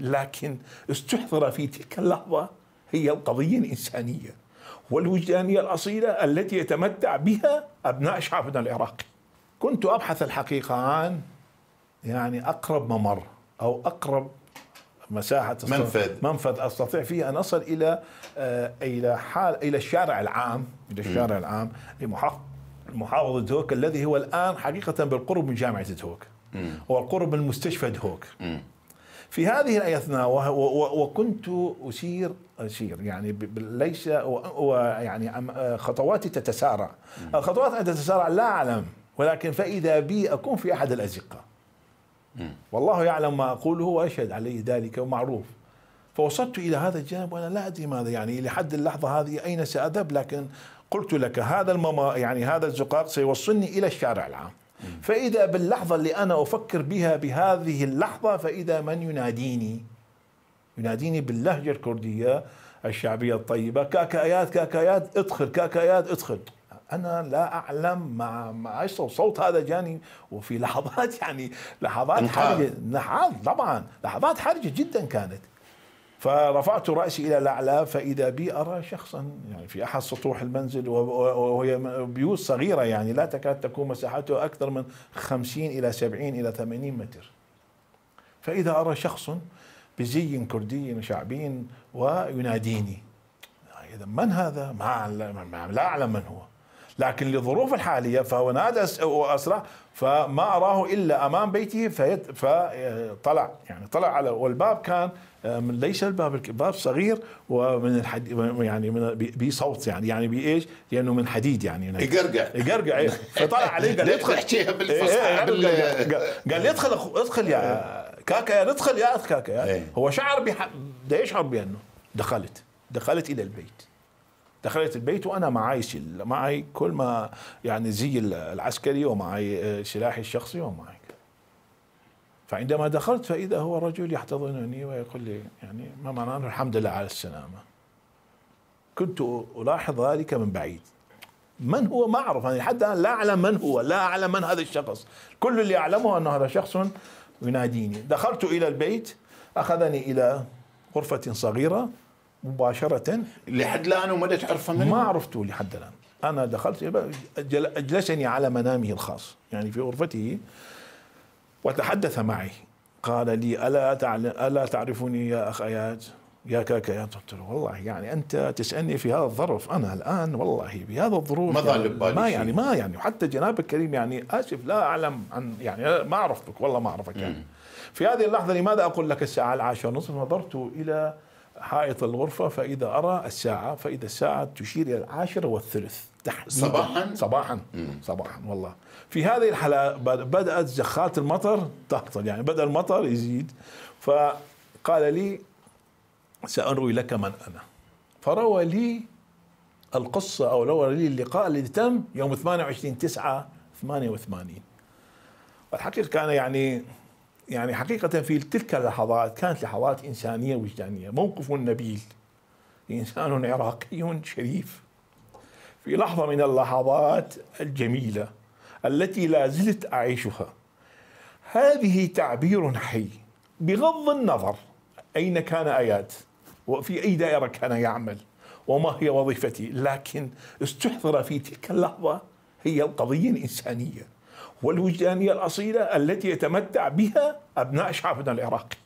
لكن استحضر في تلك اللحظة هي القضية الإنسانية والوجدانية الأصيلة التي يتمتع بها أبناء شعبنا العراقي كنت أبحث الحقيقة عن يعني أقرب ممر أو أقرب مساحة منفذ منفذ أستطيع فيه أن أصل إلى آه، إلى حال إلى الشارع العام إلى الشارع العام لمحافظة دهوك الذي هو الآن حقيقة بالقرب من جامعة دهوك والقرب من مستشفى دهوك في هذه الأثناء وكنت أسير أسير يعني ليس ويعني آه، خطواتي تتسارع الخطوات أن تتسارع لا أعلم ولكن فإذا بي أكون في أحد الأزقة والله يعلم ما أقوله وأشهد عليه ذلك ومعروف فوصلت إلى هذا الجانب وأنا لا أدري ماذا يعني لحد اللحظة هذه أين سأذهب لكن قلت لك هذا المما يعني هذا الزقاق سيوصلني إلى الشارع العام فإذا باللحظة اللي أنا أفكر بها بهذه اللحظة فإذا من يناديني يناديني باللهجة الكردية الشعبية الطيبة كاكايات كاكايات ادخل كاكايات ادخل انا لا اعلم مع مع صوت هذا جاني وفي لحظات يعني لحظات حرجه نعم طبعا لحظات حرجه جدا كانت فرفعت رأسي إلى الأعلى فإذا بي أرى شخصا يعني في أحد سطوح المنزل وهي بيوت صغيرة يعني لا تكاد تكون مساحتها أكثر من خمسين إلى سبعين إلى ثمانين متر فإذا أرى شخص بزي كردي شعبي ويناديني إذا من هذا؟ ما لا أعلم من هو لكن لظروف الحالية فهو نادى وأسرع فما أراه إلا أمام بيته فطلع يعني طلع على والباب كان آه، ليس الباب باب صغير ومن الحديد يعني من بصوت يعني يعني بايش؟ لانه من حديد يعني يقرقع يقرقع إيه. فطلع عليه قال ادخل احكيها إيه، بالفصحى قال لي ادخل ادخل يا كاكا ادخل يا كاكا إيه. هو شعر بده يشعر بانه دخلت دخلت الى البيت دخلت البيت وانا معي معي كل ما يعني زي العسكري ومعي آه، سلاحي الشخصي ومعي فعندما دخلت فاذا هو رجل يحتضنني ويقول لي يعني ما معناه الحمد لله على السلامه كنت الاحظ ذلك من بعيد من هو ما اعرف يعني حتى الان لا اعلم من هو لا اعلم من هذا الشخص كل اللي اعلمه انه هذا شخص يناديني دخلت الى البيت اخذني الى غرفه صغيره مباشره لحد الان وما تعرفه منه؟ ما عرفته لحد الان انا دخلت اجلسني على منامه الخاص يعني في غرفته وتحدث معي قال لي الا تعلم الا تعرفني يا اخ اياد يا كاكا يا قلت له والله يعني انت تسالني في هذا الظرف انا الان والله بهذا الظروف ما ظل ببالي ما يعني ما يعني وحتى جنابك الكريم يعني اسف لا اعلم عن يعني ما اعرفك والله ما اعرفك يعني في هذه اللحظه لماذا اقول لك الساعه العاشره ونصف نظرت الى حائط الغرفة فإذا أرى الساعة فإذا الساعة تشير إلى العاشرة والثلث صباحا صباحا صباحا والله في هذه الحالة بدأت زخات المطر تهطل يعني بدأ المطر يزيد فقال لي سأروي لك من أنا فروى لي القصة أو روى لي اللقاء الذي تم يوم 28 9 88 والحقيقة كان يعني يعني حقيقة في تلك اللحظات كانت لحظات إنسانية وجدانية موقف نبيل إنسان عراقي شريف في لحظة من اللحظات الجميلة التي لا زلت أعيشها هذه تعبير حي بغض النظر أين كان آيات وفي أي دائرة كان يعمل وما هي وظيفتي لكن استحضر في تلك اللحظة هي القضية الإنسانية والوجدانية الأصيلة التي يتمتع بها أبناء شعبنا العراقي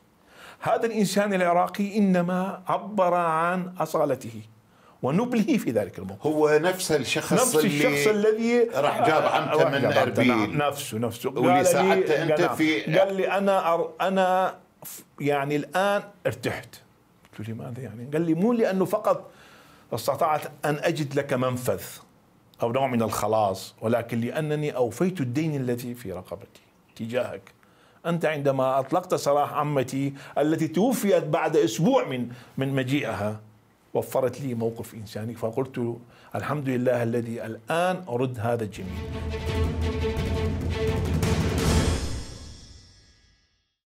هذا الإنسان العراقي إنما عبر عن أصالته ونبله في ذلك الموقف هو نفس الشخص نفس اللي الشخص الذي راح جاب آه، عمته من اربيل نعم، نفسه نفسه واللي ساعدته انت نعم. في قال لي انا انا يعني الان ارتحت قلت له لماذا يعني؟ قال لي مو لانه فقط استطعت ان اجد لك منفذ او نوع من الخلاص ولكن لانني اوفيت الدين الذي في رقبتي تجاهك أنت عندما أطلقت سراح عمتي التي توفيت بعد أسبوع من من مجيئها وفرت لي موقف إنساني فقلت الحمد لله الذي الآن أرد هذا الجميل